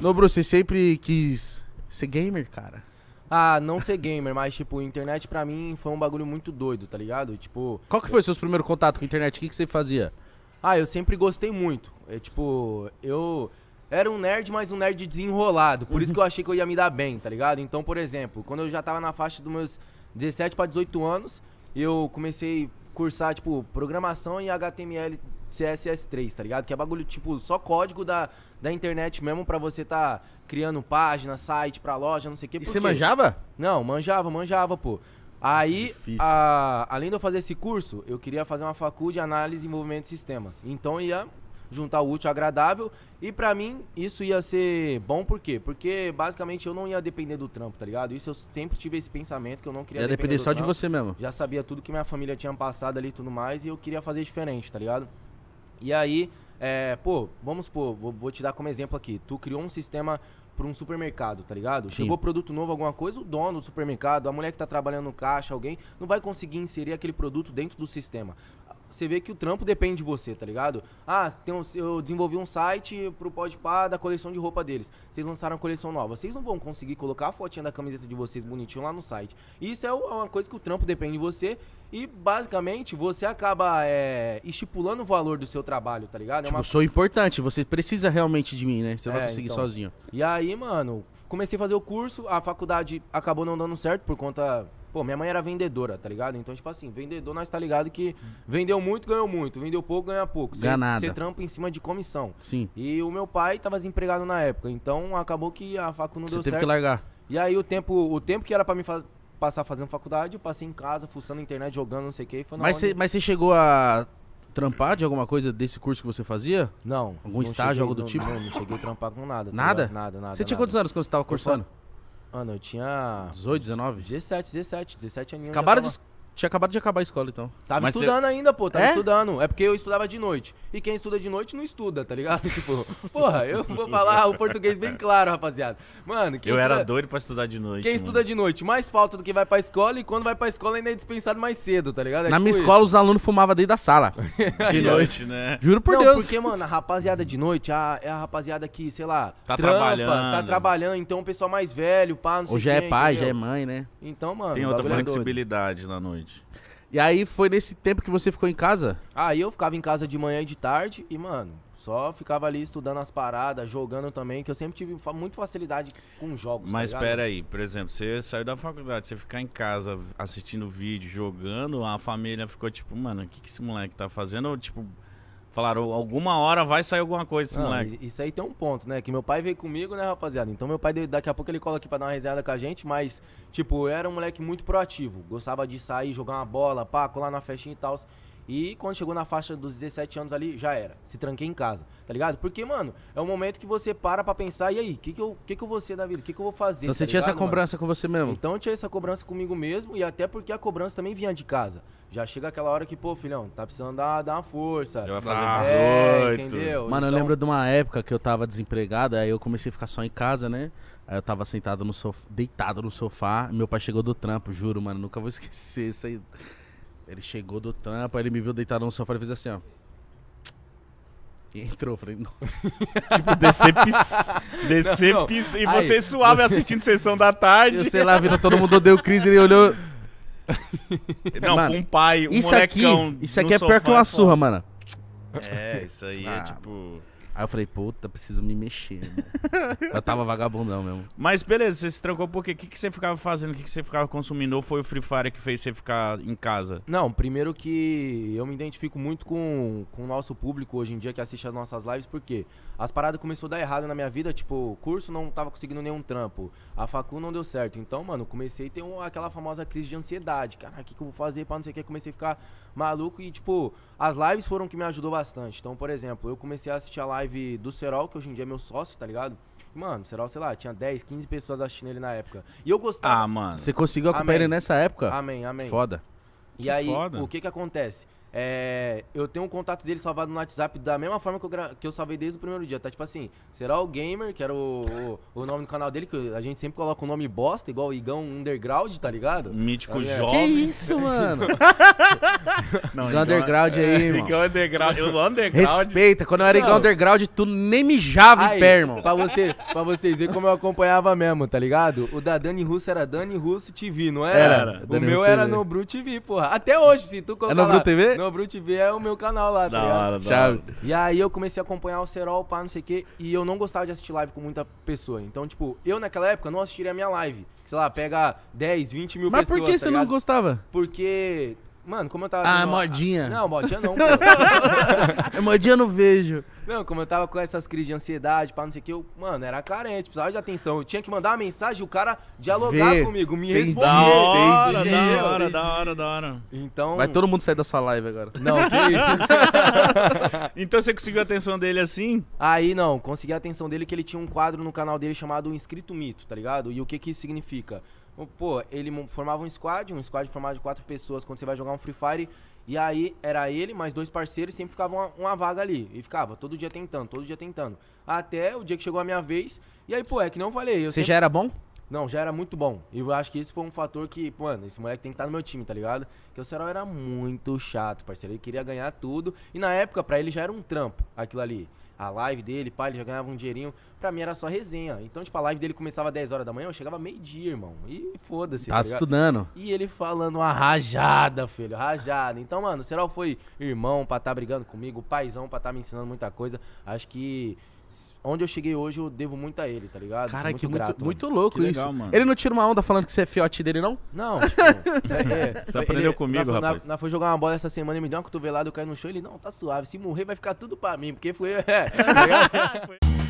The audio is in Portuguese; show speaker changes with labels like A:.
A: Nobru, você sempre quis ser gamer, cara?
B: Ah, não ser gamer, mas, tipo, internet pra mim foi um bagulho muito doido, tá ligado? Tipo. Qual que foi o seu primeiro contato com a internet? O que, que você fazia? Ah, eu sempre gostei muito. É tipo, eu era um nerd, mas um nerd desenrolado. Por isso que eu uhum. achei que eu ia me dar bem, tá ligado? Então, por exemplo, quando eu já tava na faixa dos meus 17 para 18 anos, eu comecei a cursar, tipo, programação e HTML CSS3, tá ligado? Que é bagulho, tipo, só código da, da internet mesmo pra você tá criando página, site pra loja, não sei o quê. E você manjava? Não, manjava, manjava, pô. Aí, é a, além de eu fazer esse curso, eu queria fazer uma faculdade de análise e desenvolvimento de sistemas. Então ia juntar o útil ao agradável. E para mim, isso ia ser bom por quê? Porque basicamente eu não ia depender do trampo, tá ligado? Isso eu sempre tive esse pensamento que eu não queria ia depender, depender só trampo. de você mesmo. Já sabia tudo que minha família tinha passado ali e tudo mais e eu queria fazer diferente, tá ligado? E aí, é, pô, vamos pô, vou, vou, te dar como exemplo aqui. Tu criou um sistema para um supermercado, tá ligado? Sim. Chegou produto novo, alguma coisa, o dono do supermercado, a mulher que tá trabalhando no caixa, alguém, não vai conseguir inserir aquele produto dentro do sistema você vê que o trampo depende de você, tá ligado? Ah, tem um, eu desenvolvi um site pro Podpah da coleção de roupa deles. Vocês lançaram a coleção nova. Vocês não vão conseguir colocar a fotinha da camiseta de vocês bonitinho lá no site. Isso é, é uma coisa que o trampo depende de você. E basicamente você acaba é, estipulando o valor do seu trabalho, tá ligado? É tipo, uma... sou
A: importante, você precisa realmente de mim, né? Você é, vai conseguir então... sozinho.
B: E aí, mano, comecei a fazer o curso, a faculdade acabou não dando certo por conta Pô, minha mãe era vendedora, tá ligado? Então, tipo assim, vendedor, nós tá ligado que vendeu muito, ganhou muito. Vendeu pouco, ganha pouco. Ganha nada. Você trampa em cima de comissão. Sim. E o meu pai tava desempregado na época. Então, acabou que a facu não Cê deu certo. Você teve que largar. E aí, o tempo, o tempo que era para mim fazer passar fazendo faculdade, eu passei em casa, fuçando internet, jogando, não sei o que. Mas
A: você chegou a trampar de alguma coisa desse curso que você fazia? Não. Algum não estágio, algo do tipo? Não, não
B: cheguei a trampar com nada. Nada? Tá nada, nada. Você tinha quantos anos quando você estava cursando? Mano, ah, eu tinha. 18, 19? 17, 17, 17 aninhos. Acabaram de tinha acabado de acabar a escola, então. Tava Mas estudando cê... ainda, pô, tava é? estudando. É porque eu estudava de noite. E quem estuda de noite não estuda, tá ligado? Tipo, porra, eu vou falar o português bem claro, rapaziada. Mano, Eu estuda... era doido pra estudar de noite. Quem mano. estuda de noite mais falta do que vai pra escola e quando vai pra escola ainda é dispensado mais cedo, tá ligado? É Na tipo minha escola isso. os
A: alunos fumavam dentro da sala. De noite, né? Juro por não, Deus. Porque, mano, a
B: rapaziada de noite a, é a rapaziada que, sei lá, tá trampa, trabalhando. Tá trabalhando, então o pessoal mais velho, pá, não sei Ou já é quem, é pai, entendeu? já é mãe, né? Então, mano. Tem outra é flexibilidade
A: é na noite. Exatamente. E aí foi nesse tempo que você ficou em casa?
B: Aí eu ficava em casa de manhã e de tarde e, mano, só ficava ali estudando as paradas, jogando também, que eu sempre tive muito facilidade com jogos. Tá Mas tá pera
A: aí, por exemplo, você saiu da faculdade, você ficar em casa assistindo vídeo, jogando, a família ficou tipo, mano, o que, que esse moleque tá fazendo?
B: Ou tipo Falaram, alguma hora vai sair alguma coisa desse não, moleque. Isso aí tem um ponto, né? Que meu pai veio comigo, né, rapaziada? Então meu pai, daqui a pouco ele cola aqui pra dar uma resenhada com a gente, mas, tipo, eu era um moleque muito proativo. Gostava de sair, jogar uma bola, pá, colar na festinha e tal. E quando chegou na faixa dos 17 anos ali, já era. Se tranquei em casa, tá ligado? Porque, mano, é um momento que você para pra pensar, e aí, o que que eu, que que eu vou ser da vida? O que que eu vou fazer? Então tá você tinha essa cobrança mano? com você mesmo? Então eu tinha essa cobrança comigo mesmo, e até porque a cobrança também vinha de casa. Já chega aquela hora que, pô, filhão, tá precisando dar, dar uma força. Eu vou fazer 18. Ah, é, entendeu? Mano, então...
A: eu lembro de uma época que eu tava desempregado, aí eu comecei a ficar só em casa, né? Aí eu tava sentado no sofá, deitado no sofá, meu pai chegou do trampo, juro, mano, nunca vou esquecer isso aí. Ele chegou do trampo, ele me viu deitado no sofá e fez assim, ó. E entrou, falei, nossa. tipo, decepis, decepis, não, não. E Aí, você suave eu... assistindo sessão da tarde. Eu sei lá, vindo todo mundo deu crise, ele olhou. Não, mano, um pai, um isso molecão. Aqui, isso aqui é sofá, pior que uma surra, pô. mano. É, isso aí é ah, é tipo. Aí eu falei, puta, preciso me mexer. Né? eu tava vagabundão mesmo. Mas beleza, você se trancou porque o que, que você ficava fazendo, o que, que você ficava consumindo? Ou foi o Free Fire que fez você ficar em casa?
B: Não, primeiro que eu me identifico muito com, com o nosso público hoje em dia que assiste as nossas lives, porque as paradas começou a dar errado na minha vida, tipo, curso não tava conseguindo nenhum trampo, a facu não deu certo. Então, mano, comecei a ter aquela famosa crise de ansiedade. Cara, o que, que eu vou fazer pra não sei o que? Comecei a ficar maluco e, tipo, as lives foram que me ajudou bastante. Então, por exemplo, eu comecei a assistir a live live do Serol, que hoje em dia é meu sócio, tá ligado? Mano, Serol, sei lá, tinha 10, 15 pessoas assistindo ele na época. E eu gostava. Ah, mano. Você conseguiu acompanhar amém. ele nessa época? Amém, amém. Foda. E que aí, foda. o que que acontece? É, eu tenho um contato dele salvado no WhatsApp da mesma forma que eu, que eu salvei desde o primeiro dia. Tá tipo assim, será o Gamer, que era o, o, o, nome do canal dele, que a gente sempre coloca o nome bosta, igual o Igão Underground, tá ligado? Mítico é, jovem. Que isso, mano?
A: Não, Igão é- Underground aí, é, mano Igão é Underground. O Underground. Respeita, quando eu era Igão Underground, tu nem
B: mijava aí, em pé, irmão. Pra, você, pra vocês verem como eu acompanhava mesmo, tá ligado? O da Dani Russo era Dani Russo TV, não era? era. O Dani meu Russo era TV. no Bru TV, porra. Até hoje, se tu colocar. É no Bru TV? No Brute B é o meu canal lá, tá da tá hora, Da Chave. hora. E aí eu comecei a acompanhar o Serol, pá, não sei o quê, e eu não gostava de assistir live com muita pessoa. Então, tipo, eu naquela época não assistiria a minha live. Sei lá, pega 10, 20 mil Mas pessoas. Mas por que tá você ligado? não gostava? Porque Mano, como eu tava. Ah, vendo, modinha. Ah, não, modinha não. É modinha
A: não vejo.
B: Não, como eu tava com essas crises de ansiedade, pra não sei o que, eu, mano, era carente, precisava de atenção. Eu tinha que mandar uma mensagem o cara dialogar Vê. comigo, me Entendi. Da hora, Entendi. da hora, da hora, da hora.
A: Então. Vai todo mundo sair da sua live agora. Não, que
B: então você conseguiu a atenção dele assim? Aí não, consegui a atenção dele que ele tinha um quadro no canal dele chamado Inscrito Mito, tá ligado? E o que que isso significa? Então, pô, ele formava um squad, um squad formado de quatro pessoas quando você vai jogar um Free Fire. E aí era ele, mais dois parceiros, sempre ficava uma, uma, vaga ali. E ficava todo dia tentando, todo dia tentando. Até o dia que chegou a minha vez. E aí, pô, é que não falei. Você sempre... já era bom? Não, já era muito bom. E eu acho que esse foi um fator que, mano, esse moleque tem que estar tá no meu time, tá ligado? Porque o Serol era muito chato, parceiro. Ele queria ganhar tudo. E na época, pra ele já era um trampo aquilo ali a live dele, pai ele já ganhava um dinheirinho. Pra mim era só resenha. Então, tipo, a live dele começava 10 horas da manhã, eu chegava meio-dia, irmão. E foda-se. Tava tá estudando. E ele falando uma ah, rajada, filho, rajada. Então, mano, será que foi irmão pra estar tá brigando comigo, paizão pra estar tá me ensinando muita coisa. Acho que onde eu cheguei hoje, eu devo muito a ele, tá ligado? Cara, muito que grato, muito, muito louco que isso. Legal, mano. Ele
A: não tira uma onda falando que você é fiote dele, não? Não, tipo, é, é, Você aprendeu comigo, na, rapaz. Na, na,
B: foi jogar uma bola essa semana e me deu uma cotovelada, eu caí no chão. Ele, não, tá suave. Se morrer, vai ficar tudo pra mim, porque foi. É, tá